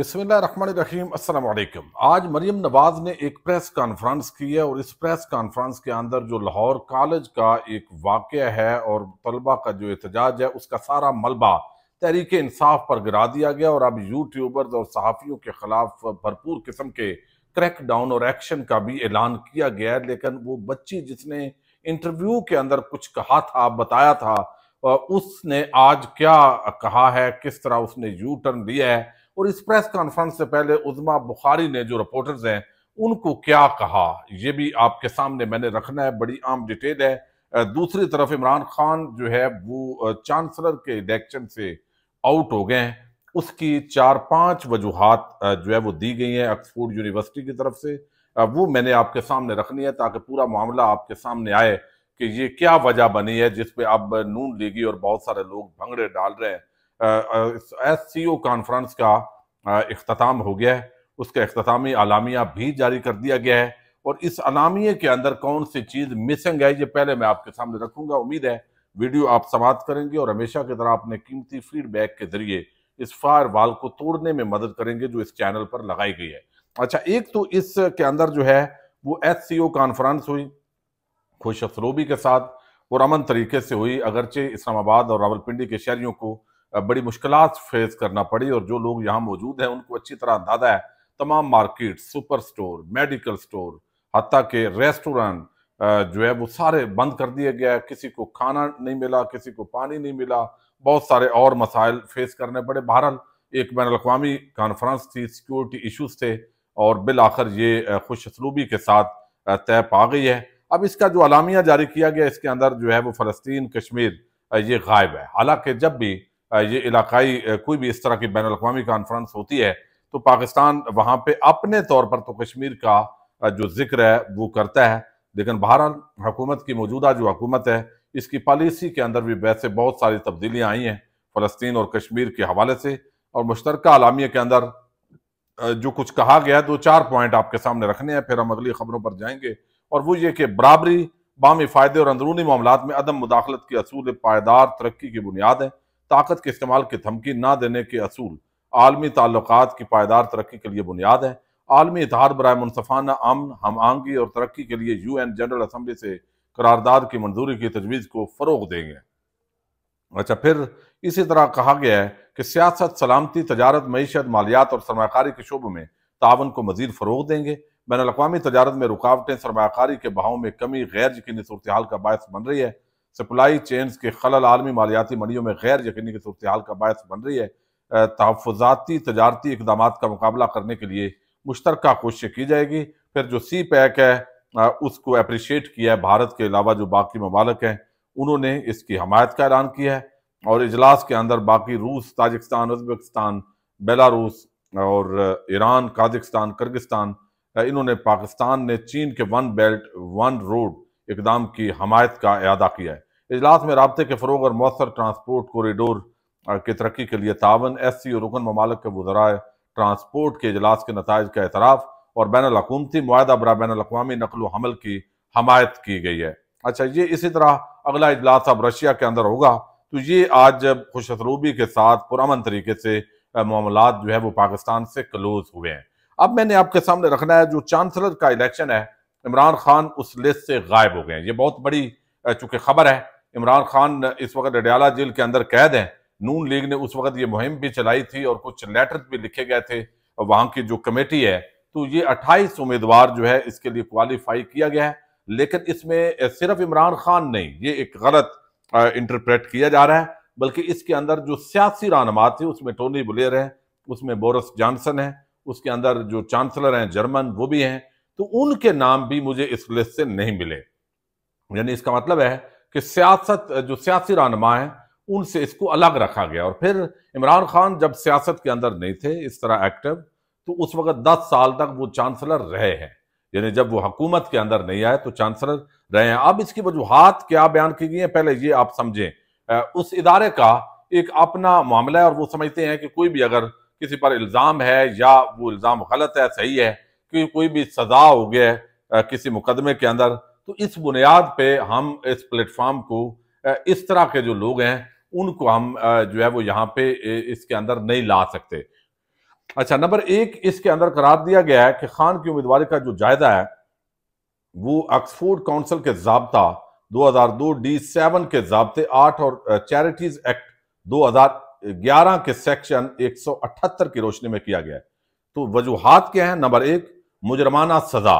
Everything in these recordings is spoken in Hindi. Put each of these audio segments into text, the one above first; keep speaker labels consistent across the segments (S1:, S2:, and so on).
S1: बिस्मिल्लाम अस्सलाम आज मरियम नवाज ने एक प्रेस कॉन्फ्रेंस की है और इस प्रेस कॉन्फ्रेंस के अंदर जो लाहौर कॉलेज का एक वाक़ है और तलबा का जो एहतजाज है उसका सारा मलबा तहरीक इंसाफ पर गिरा दिया गया और अब यूट्यूबर्स और सहाफ़ियों के ख़िलाफ़ भरपूर किस्म के क्रैक डाउन और एक्शन का भी ऐलान किया गया है लेकिन वो बच्ची जिसने इंटरव्यू के अंदर कुछ कहा था बताया था उसने आज क्या कहा है किस तरह उसने यू टर्न लिया है और इस प्रेस कॉन्फ्रेंस से पहले उजमा बुखारी ने जो रिपोर्टर्स हैं उनको क्या कहा ये भी आपके सामने मैंने रखना है बड़ी आम डिटेल है दूसरी तरफ इमरान खान जो है वो चांसलर के इलेक्शन से आउट हो गए हैं उसकी चार पांच वजूहत जो है वो दी गई हैं ऑक्सफोर्ड यूनिवर्सिटी की तरफ से वो मैंने आपके सामने रखनी है ताकि पूरा मामला आपके सामने आए कि ये क्या वजह बनी है जिसपे अब नून लेगी और बहुत सारे लोग भंगड़े डाल रहे हैं एस सी ओ कॉन्फ्रेंस का अख्ताम हो गया है उसका अख्तामी अलामिया भी जारी कर दिया गया है और इस अलामिया के अंदर कौन सी चीज़ मिसिंग है ये पहले मैं आपके सामने रखूँगा उम्मीद है वीडियो आप समाप्त करेंगे और हमेशा की तरह अपने कीमती फीडबैक के जरिए इस फायर वाल को तोड़ने में मदद करेंगे जो इस चैनल पर लगाई गई है अच्छा एक तो इस के अंदर जो है वो एस सी ओ कॉन्फ्रेंस हुई खुश अफरूबी के साथ और अमन तरीके से हुई अगरचे इस्लामाबाद और रावलपिंडी के शहरियों को बड़ी मुश्किल फेस करना पड़ी और जो लोग यहाँ मौजूद हैं उनको अच्छी तरह अंदाजा है तमाम market super store medical store हती के रेस्टोरेंट जो है वो सारे बंद कर दिए गए किसी को खाना नहीं मिला किसी को पानी नहीं मिला बहुत सारे और मसाइल फेस करने पड़े बहरहाल एक बैन अवी कॉन्फ्रेंस थी सिक्योरिटी इशूज़ थे और बिल आखिर ये खुश असलूबी के साथ तय पा गई है अब इसका जो अलामिया जारी किया गया इसके अंदर जो है वो फ़लस्तीन कश्मीर ये गायब है हालांकि जब भी ये इलाकई कोई भी इस तरह की बैन अवी कॉन्फ्रेंस होती है तो पाकिस्तान वहाँ पर अपने तौर पर तो कश्मीर का जो जिक्र है वो करता है लेकिन बहरहाल हुकूमत की मौजूदा जो हकूमत है इसकी पॉलिसी के अंदर भी वैसे बहुत सारी तब्दीलियाँ आई हैं फ़लस्तीन और कश्मीर के हवाले से और मुश्तरक अलामिया के अंदर जो कुछ कहा गया है दो चार पॉइंट आपके सामने रखने हैं फिर हम अगली खबरों पर जाएंगे और वो ये कि बराबरी बामी फ़ायदे और अंदरूनी मामला में अदम मुदाखलत के असूल पायदार तरक्की की बुनियाद है ताकत के इस्तेमाल की धमकी ना देने के असूल आलमी ताल्लुक की पायदार तरक्की के लिए बुनियाद है आलमी इतिहाद बरए मुनफाना अमन हम आहंगी और तरक्की के लिए यू एन जनरल असम्बली से करारदाद की मंजूरी की तजवीज़ को फ़रोग देंगे अच्छा फिर इसी तरह कहा गया है कि सियासत सलामती तजारत मीशत मालियात और सरमाकारी के शुभ में तावन को मजीद फ़रोग देंगे बैन अवी तजारत में रुकावटें सरमाकारी के बहाव में कमी गैर यकीनी सूरत हाल का बायस बन रही है सप्लाई चेन के खलल आलमी मालियाती मंडियों में गैर यकीनी की सूरत हाल का बायस बन रही है तहफ़ाती तजारती इकदाम का मुकाबला करने के लिए मुश्तर कोशिश की जाएगी फिर जो सी पैक है उसको अप्रिशिएट किया है भारत के अलावा जो बाकी ममालक हैं उन्होंने इसकी हमायत का ऐलान किया है और इजलास के अंदर बाकी रूस ताजिकस्तान उजबेकस्तान बेलारूस और ईरान काजिकस्तान कर्गिस्तान इन्होंने पाकिस्तान ने चीन के वन बेल्ट वन रोड इकदाम की हमायत का अदा किया है इजलास में रबते के फ़रोग और मौसर ट्रांसपोर्ट कॉरिडोर की तरक्की के लिए तावन एस सी और रुकन ममालक के वजरा ट्रांसपोर्ट के अजलास के नतज का एतराफ़ और बैन अलाकूमती माहा बरा बैन अवी नकल हमल की हमायत की गई है अच्छा ये इसी तरह अगला इजलास अब रशिया के अंदर होगा तो ये आज खुशरूबी के साथ पुरान तरीके से मामला जो है वो पाकिस्तान से क्लोज हुए हैं अब मैंने आपके सामने रखना है जो चांसलर का इलेक्शन है इमरान खान उस लिस्ट से गायब हो गए हैं ये बहुत बड़ी चूंकि खबर है इमरान खान इस वक्त अडयाला जेल के अंदर कैद हैं नून लीग ने उस वक्त ये मुहिम भी चलाई थी और कुछ लेटर भी लिखे गए थे वहाँ की जो कमेटी है तो ये 28 उम्मीदवार जो है इसके लिए क्वालिफाई किया गया है लेकिन इसमें सिर्फ इमरान खान नहीं ये एक गलत इंटरप्रेट किया जा रहा है बल्कि इसके अंदर जो सियासी रहनमा थे उसमें टोनी बुलेर है उसमें बोरस जॉनसन है उसके अंदर जो चांसलर हैं जर्मन वो भी हैं तो उनके नाम भी मुझे इस लिस्ट से नहीं मिले यानी इसका मतलब है कि सियासत जो सियासी रहनमा है उनसे इसको अलग रखा गया और फिर इमरान खान जब सियासत के अंदर नहीं थे इस तरह एक्टिव तो उस वक्त दस साल तक वो चांसलर रहे हैं यानी जब वो हुकूमत के अंदर नहीं आए तो चांसलर रहे हैं अब इसकी वजूहत क्या बयान की गई है पहले ये आप समझें उस इदारे का एक अपना मामला है और वो समझते हैं कि कोई भी अगर किसी पर इल्ज़ाम है या वो इल्ज़ाम गलत है सही है कि कोई भी सजा हो गया है किसी मुकदमे के अंदर तो इस बुनियाद पे हम इस प्लेटफॉर्म को इस तरह के जो लोग हैं उनको हम जो है वो यहाँ पे इसके अंदर नहीं ला सकते अच्छा नंबर एक इसके अंदर करार दिया गया है कि खान की उम्मीदवारी का जो जायजा है वो ऑक्सफोर्ड काउंसिल के जबता 2002 डी सेवन के जबते आठ और चैरिटीज एक्ट 2011 के सेक्शन 178 की रोशनी में किया गया है तो वजूहत क्या है नंबर एक मुजरमाना सजा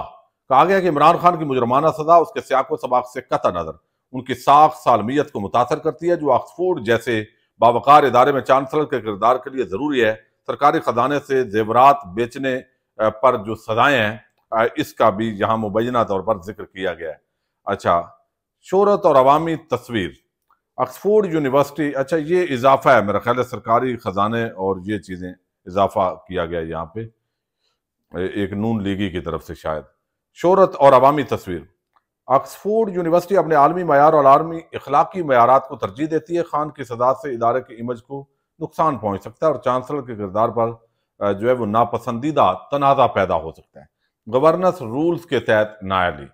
S1: कहा गया कि इमरान खान की मुजरमाना सजा उसके सियाको सबाक से कत नजर उनकी साख सालमियत को मुतासर करती है जो ऑक्सफोर्ड जैसे बावकार इदारे में चांसलर के किरदार के लिए ज़रूरी है सरकारी खजाने से जेवरात बेचने पर जो सजाएं हैं इसका भी यहाँ मुबैना तौर पर जिक्र किया गया है अच्छा शहरत और अवामी तस्वीर ऑक्सफोर्ड यूनिवर्सिटी अच्छा ये इजाफा है मेरा ख्याल है सरकारी ख़जाने और ये चीज़ें इजाफा किया गया यहाँ पे एक नून लीगी की तरफ से शायद शोरत और अवामी तस्वीर ऑक्सफोर्ड यूनिवर्सिटी अपने आलमी मैार और आलमी इखलाकी मैारात को तरजीह देती है खान की सजा से इदारे के इमेज को नुकसान पहुँच सकता है और चांसलर के किरदार पर जो है वो नापसंदीदा तनाज़ा पैदा हो सकता है गवर्नेंस रूल्स के तहत नायली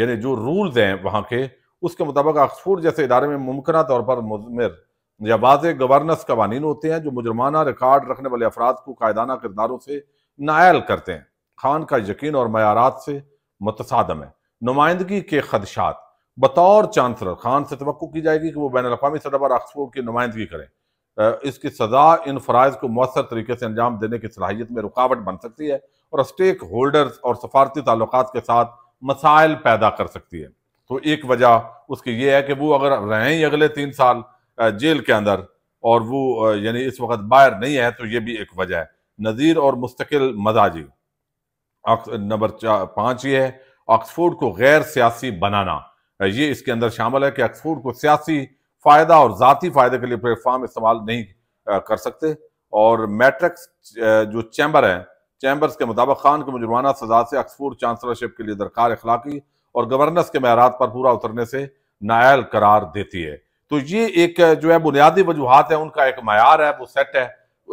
S1: यानी जो रूल्स हैं वहाँ के उसके मुताबिक ऑक्सफोर्ड जैसे इदारे में मुमकिन तौर पर मुजमर या वाज गवर्नेंस कवानीन होते हैं जो मुजरमाना रिकॉर्ड रखने वाले अफराद को कायदाना किरदारों से नायल करते हैं खान का यकीन और मैारात से मतसादम है नुमाइंदगी के खदशात बतौर चांसलर खान से तो की जाएगी कि वो बैन अवी सदाबार ऑक्सफोर्ड की नुमाइंदगी करें इसकी सजा इन फरज़ को मौसर तरीके से अंजाम देने की सलाहियत में रुकावट बन सकती है और स्टेक होल्डर्स और सफारती ताल्लुक के साथ मसाइल पैदा कर सकती है तो एक वजह उसकी ये है कि वो अगर रहें ही अगले तीन साल जेल के अंदर और वो यानी इस वक्त बाहर नहीं है तो ये भी एक वजह है नज़ीर और मुस्तकिल मजाजी नंबर पाँच ये है ऑक्सफोर्ड को गैर सियासी बनाना ये इसके अंदर शामिल है कि ऑक्सफोर्ड को सियासी फ़ायदा और ज़ाती फ़ायदे के लिए प्लेटफॉर्म इस्तेमाल नहीं कर सकते और मैट्रिक्स जो चैम्बर है चैम्बर्स के मुताबिक खान के मुजुर्माना सजा से ऑक्सफोर्ड चांसलरशिप के लिए दरकार अखलाकी और गवर्नेंस के मैारात पर पूरा उतरने से नायल करार देती है तो ये एक जो है बुनियादी वजूहत है उनका एक मैार है वो सेट है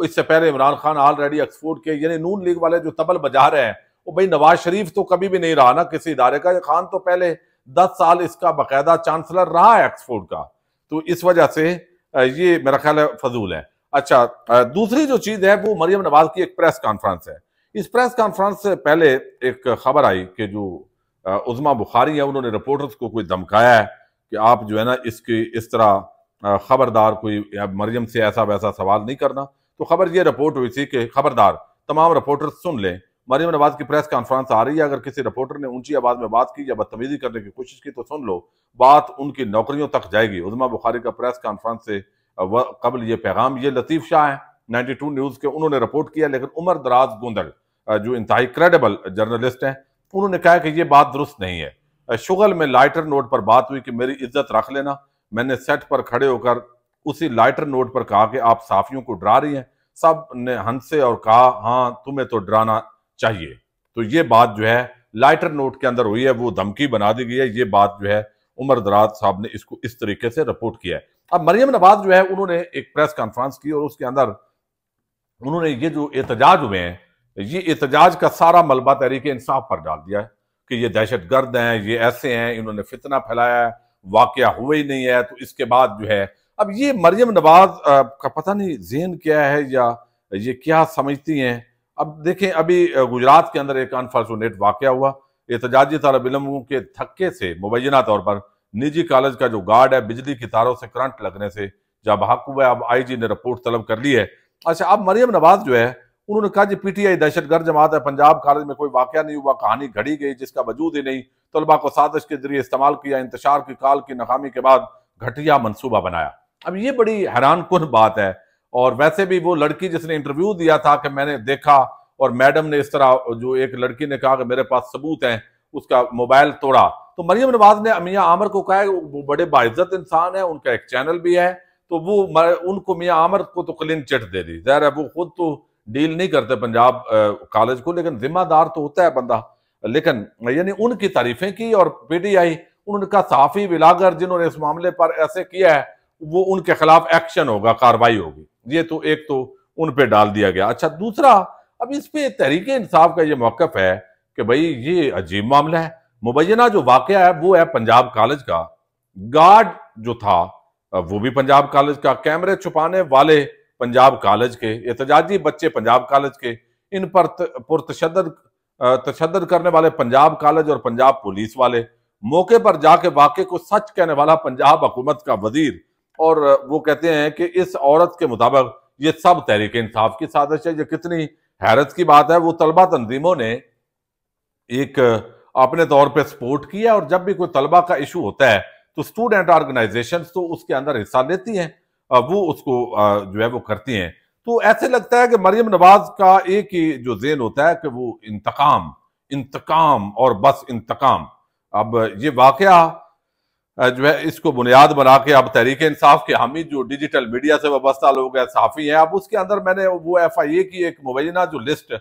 S1: इससे पहले इमरान खान ऑलरेडी ऑक्सफोर्ड के यानी नून लीग वाले जो तबल बजा रहे हैं वो भाई नवाज शरीफ तो कभी भी नहीं रहा ना किसी इदारे का खान तो पहले दस साल इसका बाकायदा चांसलर रहा है ऑक्सफोर्ड का तो इस वजह से ये मेरा ख्याल है फजूल है अच्छा दूसरी जो चीज़ है वो मरियम नवाज की एक प्रेस कॉन्फ्रेंस है इस प्रेस कॉन्फ्रेंस से पहले एक खबर आई कि जो उजमा बुखारी है उन्होंने रिपोर्टर्स को कोई धमकाया है कि आप जो है ना इसकी इस तरह खबरदार कोई मरियम से ऐसा वैसा सवाल नहीं करना तो खबर ये रिपोर्ट हुई थी कि खबरदार तमाम रिपोर्टर सुन लें मरियम नवाज की प्रेस कॉन्फ्रेंस आ रही है अगर किसी रिपोर्टर ने ऊंची आवाज में बात की या बदतमीजी करने की कोशिश की तो सुन लो बात उनकी नौकरियों तक जाएगी उजमा बुखारी का प्रेस कॉन्फ्रेंस से कबल ये पैगाम ये लतीफ़ शाह है नाइन्टी टू न्यूज़ के उन्होंने रिपोर्ट किया लेकिन उमर दराज गोंदल जो इंतहाई क्रेडिबल जर्नलिस्ट हैं उन्होंने कहा कि ये बात दुरुस्त नहीं है शुगल में लाइटर नोट पर बात हुई कि मेरी इज्जत रख लेना मैंने सेट पर खड़े होकर उसी लाइटर नोट पर कहा कि आप साफियों को डरा रही हैं सब ने हंसे और कहा हाँ तुम्हें तो डराना चाहिए तो ये बात जो है लाइटर नोट के अंदर हुई है वो धमकी बना दी गई है ये बात जो है उमर दराज साहब ने इसको इस तरीके से रिपोर्ट किया है अब मरियम नवाज जो है उन्होंने एक प्रेस कॉन्फ्रेंस की और उसके अंदर उन्होंने ये जो एहतजाज हुए हैं ये एहतजाज का सारा मलबा तहरीक इंसाफ पर डाल दिया है कि ये दहशत गर्द हैं ये ऐसे हैं इन्होंने फितना फैलाया है वाक़ हुआ ही नहीं है तो इसके बाद जो है अब ये मरियम नवाज का पता नहीं जेन क्या है या ये क्या समझती हैं अब देखें अभी गुजरात के अंदर एक अनफॉर्चुनेट वाक़ हुआ एहतजाजी तलब इलमों के थक्के से मुबैना तौर पर निजी कॉलेज का जो गार्ड है बिजली की तारों से करंट लगने से जब भाग हुआ अब आई जी ने रिपोर्ट तलब कर ली है अच्छा अब मरियम नवाज जो है उन्होंने कहा जी पीटीआई दहशतगर्द जमात है पंजाब कॉलेज में कोई वाक़ नहीं हुआ कहानी घड़ी गई जिसका वजूद ही नहीं तलबा को साजिश के जरिए इस्तेमाल किया इंतशार की काल की नाकामी के बाद घटिया मनसूबा बनाया अब ये बड़ी हैरान कन बात है और वैसे भी वो लड़की जिसने इंटरव्यू दिया था कि मैंने देखा और मैडम ने इस तरह जो एक लड़की ने कहा कि मेरे पास सबूत हैं उसका मोबाइल तोड़ा तो मरियम नवाज ने मियाँ आमर को कहा वो बड़े बाइजत इंसान है उनका एक चैनल भी है तो वो उनको मियाँ आमर को तो क्लीन चिट दे दी जहर है वो खुद तो डील नहीं करते पंजाब कॉलेज को लेकिन जिम्मेदार तो होता है बंदा लेकिन यानी उनकी तारीफें की और पी उन्होंने उनका साफी विलागर जिन्होंने इस मामले पर ऐसे किया है वो उनके खिलाफ एक्शन होगा कार्रवाई होगी ये तो एक तो उन पर डाल दिया गया अच्छा दूसरा अब इस पर तहरीक इंसाफ का ये मौकफ है कि भाई ये अजीब मामला है मुबैना जो वाक़ है वो है पंजाब कॉलेज का गार्ड जो था वो भी पंजाब कॉलेज का कैमरे छुपाने वाले पंजाब कॉलेज के एहतजाजी बच्चे पंजाब कॉलेज के इन पर पुरतशद तशद करने वाले पंजाब कॉलेज और पंजाब पुलिस वाले मौके पर जाके वाक़े को सच कहने वाला पंजाब हुकूमत का वजीर और वो कहते हैं कि इस औरत के मुताबिक ये सब तहरीक इंसाफ की साजिश है जो कितनी हैरत की बात है वो तलबा तंजीमों ने एक अपने तौर पर सपोर्ट किया और जब भी कोई तलबा का इशू होता है तो स्टूडेंट ऑर्गेनाइजेशन तो उसके अंदर हिस्सा लेती हैं वो उसको जो है वो करती हैं तो ऐसे लगता है कि मरियम नवाज का एक ही जो जेन होता है कि वो इंतकाम इंतकाम और बस इंतकाम अब ये वाक़ जो है इसको बुनियाद बना के अब तहरीक इंसाफ के हामिद जो डिजिटल मीडिया से वाबस्ता लोग हैं साफ़ी हैं अब उसके अंदर मैंने वो एफ आई ए की एक मुबैना जो लिस्ट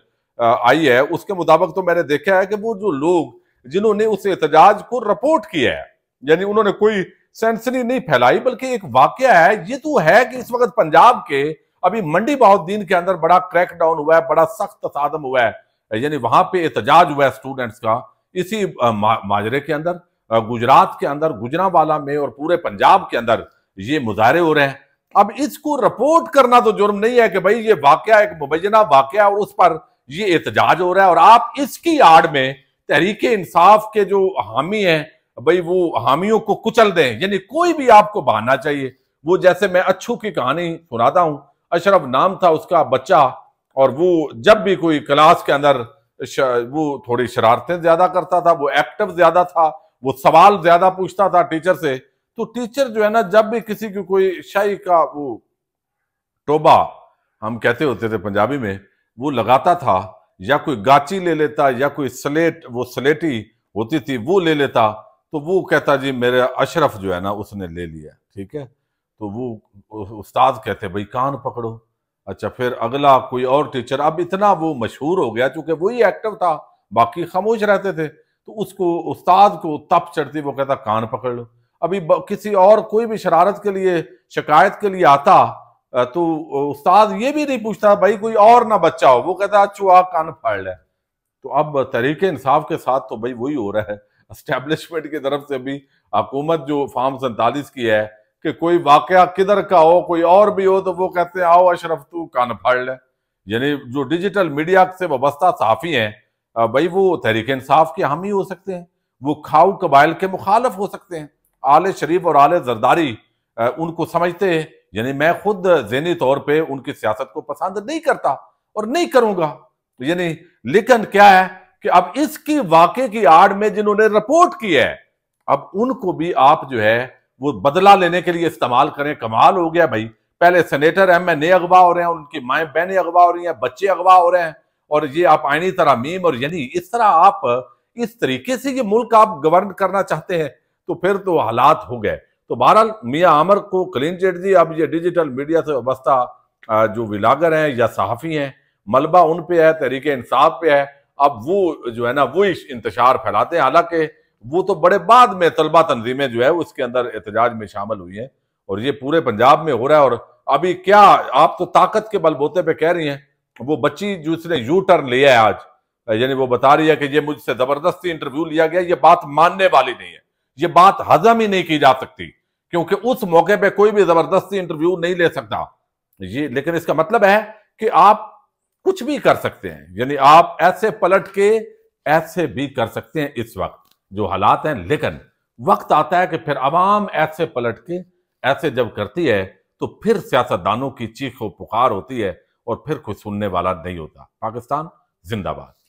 S1: आई है उसके मुताबिक तो मैंने देखा है कि वो जो लोग जिन्होंने उस एहतजाज को रिपोर्ट किया है यानी उन्होंने कोई सेंसरी नहीं फैलाई बल्कि एक वाक्य है ये तो है कि इस वक्त पंजाब के अभी मंडी बहाउद्दीन के अंदर बड़ा क्रैकडाउन हुआ है बड़ा सख्त सादम हुआ है यानी वहां पे एहतजाज हुआ है स्टूडेंट्स का इसी माजरे के अंदर गुजरात के अंदर गुजरावाला में और पूरे पंजाब के अंदर ये मुजाहरे हो रहे हैं अब इसको रिपोर्ट करना तो जुर्म नहीं है कि भाई ये वाक्य एक मुबैना वाक़ और उस पर ये एहतजाज हो रहा है और आप इसकी आड़ में तहरीक इंसाफ के जो हामी हैं भाई वो हामियों को कुचल दें यानी कोई भी आपको बहाना चाहिए वो जैसे मैं अच्छू की कहानी सुनाता हूँ अशरफ नाम था उसका बच्चा और वो जब भी कोई क्लास के अंदर वो थोड़ी शरारतें ज्यादा करता था वो एक्टिव ज्यादा था वो सवाल ज्यादा पूछता था टीचर से तो टीचर जो है ना जब भी किसी की कोई शाही का वो टोबा हम कहते होते थे पंजाबी में वो लगाता था या कोई गाची ले लेता या कोई स्लेट वो स्लेटी होती थी वो ले लेता तो वो कहता जी मेरे अशरफ जो है ना उसने ले लिया ठीक है तो वो उस्ताद कहते भाई कान पकड़ो अच्छा फिर अगला कोई और टीचर अब इतना वो मशहूर हो गया चूंकि वही एक्टिव था बाकी खामोश रहते थे तो उसको उस्ताद को तप चढ़ती वो कहता कान पकड़ लो अभी किसी और कोई भी शरारत के लिए शिकायत के लिए आता तो उस्ताद ये भी नहीं पूछता भाई कोई और ना बच्चा हो वो कहता चुहा कान फाड़ ले तो अब तरीके इंसाफ के साथ तो भाई वही हो रहा है एस्टेब्लिशमेंट की तरफ से भी हुकूमत जो फार्म सैतालीस की है कि कोई वाक़ किधर का हो कोई और भी हो तो वो कहते हैं आओ अशरफ तू कान फाड़ ले यानी जो डिजिटल मीडिया से वाबस्ता साफ़ी है भाई वो तहरीक इंसाफ के हम ही हो सकते हैं वो खाऊ कबाइल के मुखालफ हो सकते हैं आल शरीफ और आल जरदारी उनको समझते हैं यानी मैं खुद जहनी तौर पर उनकी सियासत को पसंद नहीं करता और नहीं करूँगा यानी लेकिन क्या है कि अब इसकी वाक़े की आड़ में जिन्होंने रिपोर्ट की है अब उनको भी आप जो है वो बदला लेने के लिए इस्तेमाल करें कमाल हो गया भाई पहले सेनेटर एम एन ए अगवा हो रहे हैं उनकी माए बहनें अगवा हो रही हैं बच्चे अगवा हो रहे हैं और ये आप आईनी तरह मीम और यानी इस तरह आप इस तरीके से ये मुल्क आप गवर्न करना चाहते हैं तो फिर तो हालात हो गए तो बहरहाल मियाँ आमर को क्लीन चिट दी अब ये डिजिटल मीडिया से वस्ता जो विलागर हैं या सहाफ़ी हैं मलबा उन पर है तहरीक इंसाफ पे है अब वो जो है ना वो इंतजार फैलाते हैं हालांकि वो तो बड़े बाद में तलबा तनजीमें जो है उसके अंदर एहतजाज में शामिल हुई हैं और ये पूरे पंजाब में हो रहा है और अभी क्या आप तो ताकत के बलबोते पे कह रही हैं वो बच्ची जो उसने यू टर्न लिया है आज यानी वो बता रही है कि ये मुझसे जबरदस्ती इंटरव्यू लिया गया ये बात मानने वाली नहीं है ये बात हजम ही नहीं की जा सकती क्योंकि उस मौके पे कोई भी जबरदस्ती इंटरव्यू नहीं ले सकता ये लेकिन इसका मतलब है कि आप कुछ भी कर सकते हैं यानी आप ऐसे पलट के ऐसे भी कर सकते हैं इस वक्त जो हालात हैं लेकिन वक्त आता है कि फिर आवाम ऐसे पलट के ऐसे जब करती है तो फिर सियासतदानों की चीख पुकार होती है और फिर कोई सुनने वाला नहीं होता पाकिस्तान जिंदाबाद